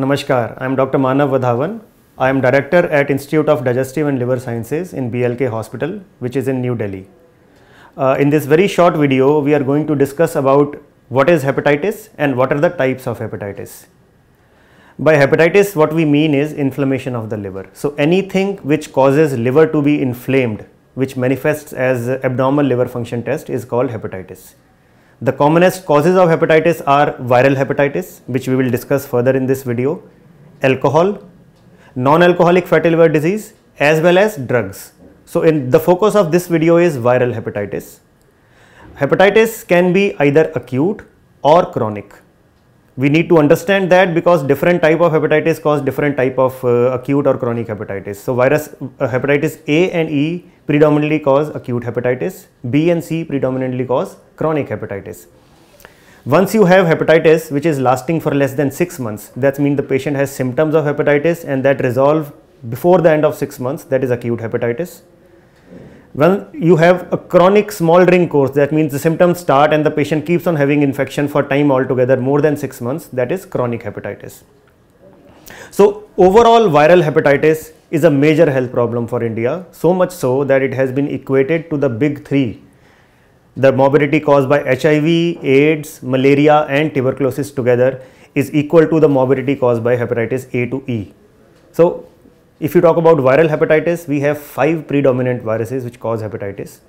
Namaskar, I am Dr. Manav Vadhavan. I am director at Institute of Digestive and Liver Sciences in BLK Hospital, which is in New Delhi. Uh, in this very short video, we are going to discuss about what is hepatitis and what are the types of hepatitis. By hepatitis, what we mean is inflammation of the liver. So anything which causes liver to be inflamed, which manifests as abnormal liver function test is called hepatitis. The commonest causes of hepatitis are viral hepatitis, which we will discuss further in this video, alcohol, non-alcoholic fatty liver disease, as well as drugs. So in the focus of this video is viral hepatitis. Hepatitis can be either acute or chronic we need to understand that because different type of hepatitis cause different type of uh, acute or chronic hepatitis. So virus uh, hepatitis A and E predominantly cause acute hepatitis, B and C predominantly cause chronic hepatitis. Once you have hepatitis which is lasting for less than 6 months, that means the patient has symptoms of hepatitis and that resolve before the end of 6 months, that is acute hepatitis. Well, you have a chronic smoldering course, that means the symptoms start and the patient keeps on having infection for time altogether more than 6 months, that is chronic hepatitis. So overall viral hepatitis is a major health problem for India, so much so that it has been equated to the big three. The morbidity caused by HIV, AIDS, malaria and tuberculosis together is equal to the morbidity caused by hepatitis A to E. So if you talk about viral hepatitis, we have five predominant viruses which cause hepatitis.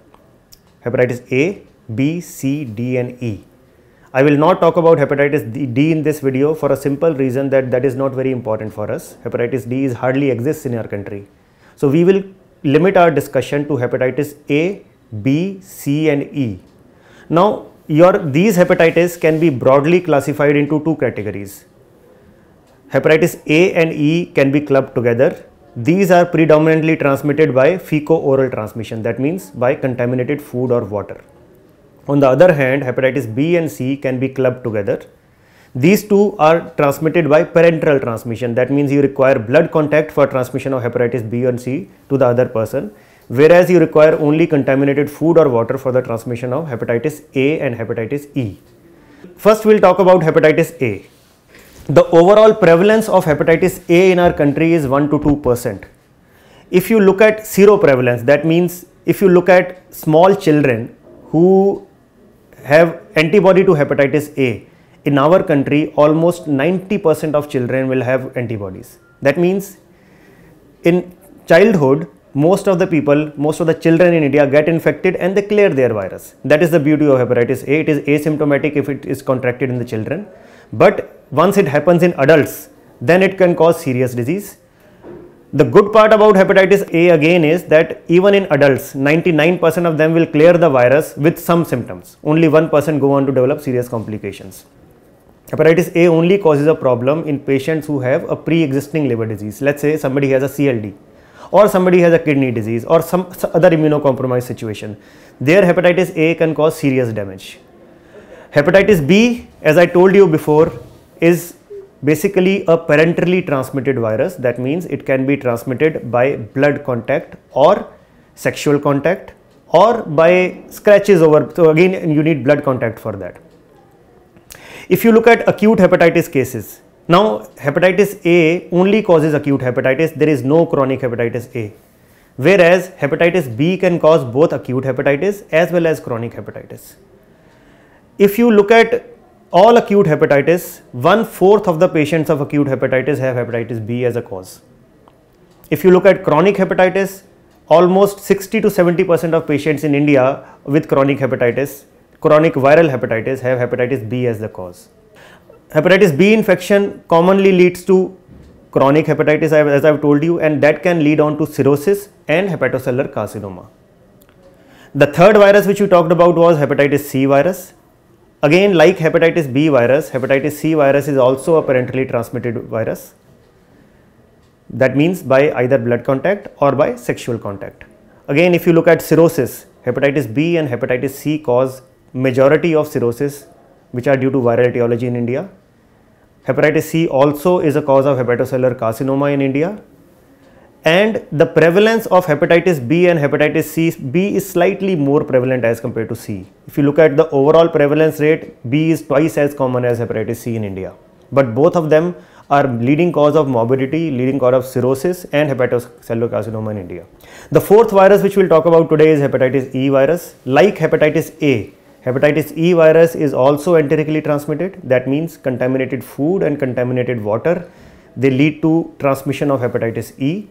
Hepatitis A, B, C, D and E. I will not talk about hepatitis D in this video for a simple reason that that is not very important for us. Hepatitis D is hardly exists in our country. So we will limit our discussion to hepatitis A, B, C and E. Now your these hepatitis can be broadly classified into two categories. Hepatitis A and E can be clubbed together these are predominantly transmitted by fecal-oral transmission, that means by contaminated food or water. On the other hand, hepatitis B and C can be clubbed together. These two are transmitted by parenteral transmission, that means you require blood contact for transmission of hepatitis B and C to the other person, whereas you require only contaminated food or water for the transmission of hepatitis A and hepatitis E. First, we'll talk about hepatitis A the overall prevalence of hepatitis A in our country is 1 to 2 percent. If you look at zero prevalence, that means if you look at small children who have antibody to hepatitis A, in our country almost 90 percent of children will have antibodies. That means in childhood, most of the people, most of the children in India get infected and they clear their virus. That is the beauty of hepatitis A. It is asymptomatic if it is contracted in the children. But once it happens in adults, then it can cause serious disease. The good part about hepatitis A again is that even in adults, 99% of them will clear the virus with some symptoms. Only 1% go on to develop serious complications. Hepatitis A only causes a problem in patients who have a pre-existing liver disease. Let's say somebody has a CLD or somebody has a kidney disease or some other immunocompromised situation. Their hepatitis A can cause serious damage. Hepatitis B, as I told you before, is basically a parenterally transmitted virus. That means it can be transmitted by blood contact or sexual contact or by scratches over. So, again, you need blood contact for that. If you look at acute hepatitis cases, now hepatitis A only causes acute hepatitis, there is no chronic hepatitis A. Whereas hepatitis B can cause both acute hepatitis as well as chronic hepatitis. If you look at all acute hepatitis, one fourth of the patients of acute hepatitis have hepatitis B as a cause. If you look at chronic hepatitis, almost 60 to 70 percent of patients in India with chronic hepatitis, chronic viral hepatitis have hepatitis B as the cause. Hepatitis B infection commonly leads to chronic hepatitis as I have told you and that can lead on to cirrhosis and hepatocellular carcinoma. The third virus which you talked about was hepatitis C virus Again, like hepatitis B virus, hepatitis C virus is also a parentally transmitted virus. That means by either blood contact or by sexual contact. Again, if you look at cirrhosis, hepatitis B and hepatitis C cause majority of cirrhosis which are due to viral etiology in India. Hepatitis C also is a cause of hepatocellular carcinoma in India and the prevalence of hepatitis B and hepatitis C, B is slightly more prevalent as compared to C. If you look at the overall prevalence rate, B is twice as common as hepatitis C in India. But both of them are leading cause of morbidity, leading cause of cirrhosis and hepatocellular carcinoma in India. The fourth virus which we'll talk about today is hepatitis E virus. Like hepatitis A, hepatitis E virus is also enterically transmitted. That means contaminated food and contaminated water. They lead to transmission of hepatitis E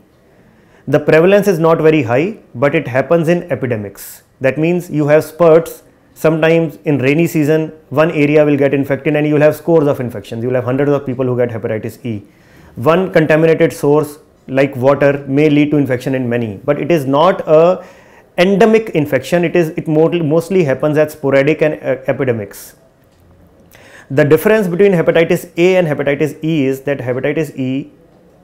the prevalence is not very high, but it happens in epidemics. That means you have spurts. Sometimes in rainy season, one area will get infected and you will have scores of infections. You will have hundreds of people who get hepatitis E. One contaminated source like water may lead to infection in many, but it is not a endemic infection. It is it mostly happens at sporadic and uh, epidemics. The difference between hepatitis A and hepatitis E is that hepatitis E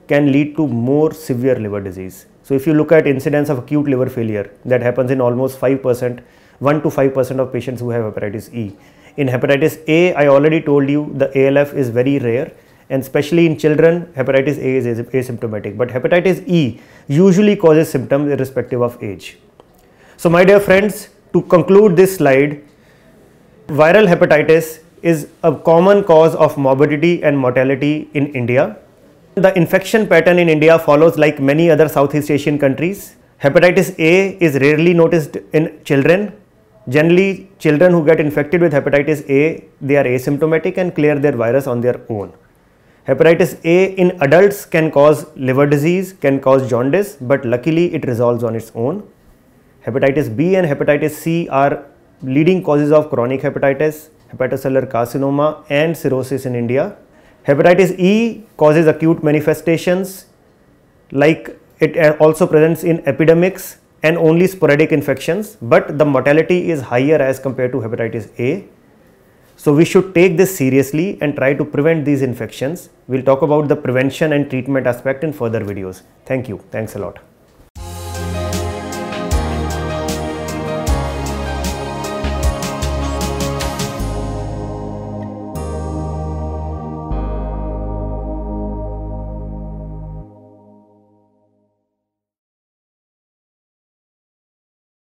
can lead to more severe liver disease. So if you look at incidence of acute liver failure that happens in almost 5%, 1 to 5% of patients who have hepatitis E. In hepatitis A, I already told you the ALF is very rare and especially in children, hepatitis A is asymptomatic. But hepatitis E usually causes symptoms irrespective of age. So my dear friends, to conclude this slide, viral hepatitis is a common cause of morbidity and mortality in India the infection pattern in India follows like many other Southeast Asian countries. Hepatitis A is rarely noticed in children. Generally, children who get infected with hepatitis A, they are asymptomatic and clear their virus on their own. Hepatitis A in adults can cause liver disease, can cause jaundice, but luckily it resolves on its own. Hepatitis B and hepatitis C are leading causes of chronic hepatitis, hepatocellular carcinoma and cirrhosis in India. Hepatitis E causes acute manifestations like it uh, also presents in epidemics and only sporadic infections but the mortality is higher as compared to hepatitis A. So we should take this seriously and try to prevent these infections. We'll talk about the prevention and treatment aspect in further videos. Thank you. Thanks a lot.